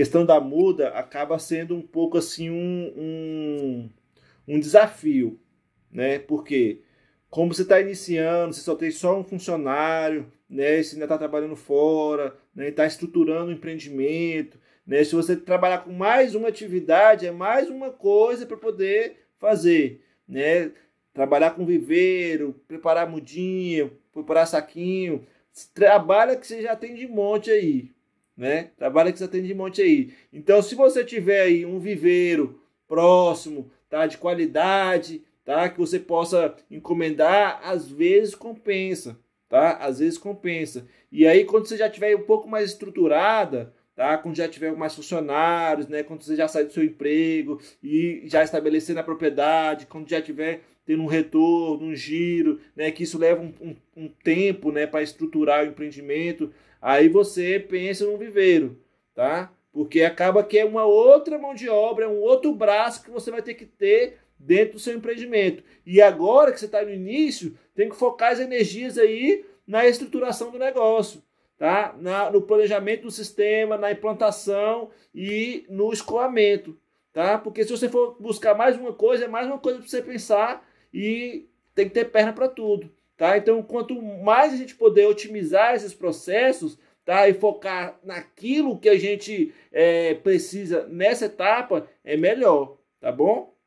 questão da muda acaba sendo um pouco assim um, um, um desafio, né? Porque como você está iniciando, você só tem só um funcionário, né? Você ainda está trabalhando fora, né? Está estruturando o um empreendimento, né? Se você trabalhar com mais uma atividade, é mais uma coisa para poder fazer, né? Trabalhar com viveiro, preparar mudinha preparar saquinho, trabalha que você já tem de monte aí, né? Trabalha tem de monte aí. Então, se você tiver aí um viveiro próximo, tá? De qualidade, tá? Que você possa encomendar, às vezes compensa, tá? Às vezes compensa. E aí, quando você já tiver um pouco mais estruturada, tá? Quando já tiver mais funcionários, né? Quando você já sair do seu emprego e já estabelecer na propriedade, quando já tiver tendo um retorno, um giro, né? Que isso leva um, um, um tempo, né? Para estruturar o empreendimento. Aí você pensa num viveiro, tá? Porque acaba que é uma outra mão de obra, é um outro braço que você vai ter que ter dentro do seu empreendimento. E agora que você está no início, tem que focar as energias aí na estruturação do negócio tá? Na, no planejamento do sistema, na implantação e no escoamento. Tá? Porque se você for buscar mais uma coisa, é mais uma coisa para você pensar e tem que ter perna para tudo. Tá? Então, quanto mais a gente puder otimizar esses processos tá? e focar naquilo que a gente é, precisa nessa etapa, é melhor. Tá bom?